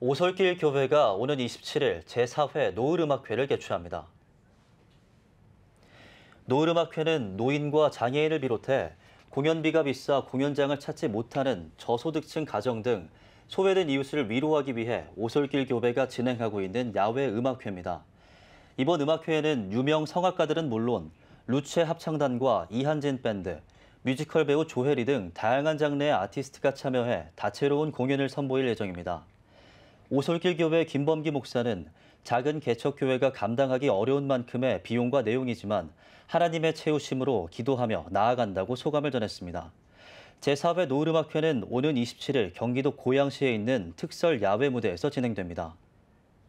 오솔길 교회가 오는 27일 제4회 노을음악회를 개최합니다. 노을음악회는 노인과 장애인을 비롯해 공연비가 비싸 공연장을 찾지 못하는 저소득층 가정 등 소외된 이웃을 위로하기 위해 오솔길 교회가 진행하고 있는 야외 음악회입니다. 이번 음악회에는 유명 성악가들은 물론 루체 합창단과 이한진 밴드, 뮤지컬 배우 조혜리 등 다양한 장르의 아티스트가 참여해 다채로운 공연을 선보일 예정입니다. 오솔길교회 김범기 목사는 작은 개척교회가 감당하기 어려운 만큼의 비용과 내용이지만 하나님의 채우심으로 기도하며 나아간다고 소감을 전했습니다. 제4회 노을음악회는 오는 27일 경기도 고양시에 있는 특설 야외 무대에서 진행됩니다.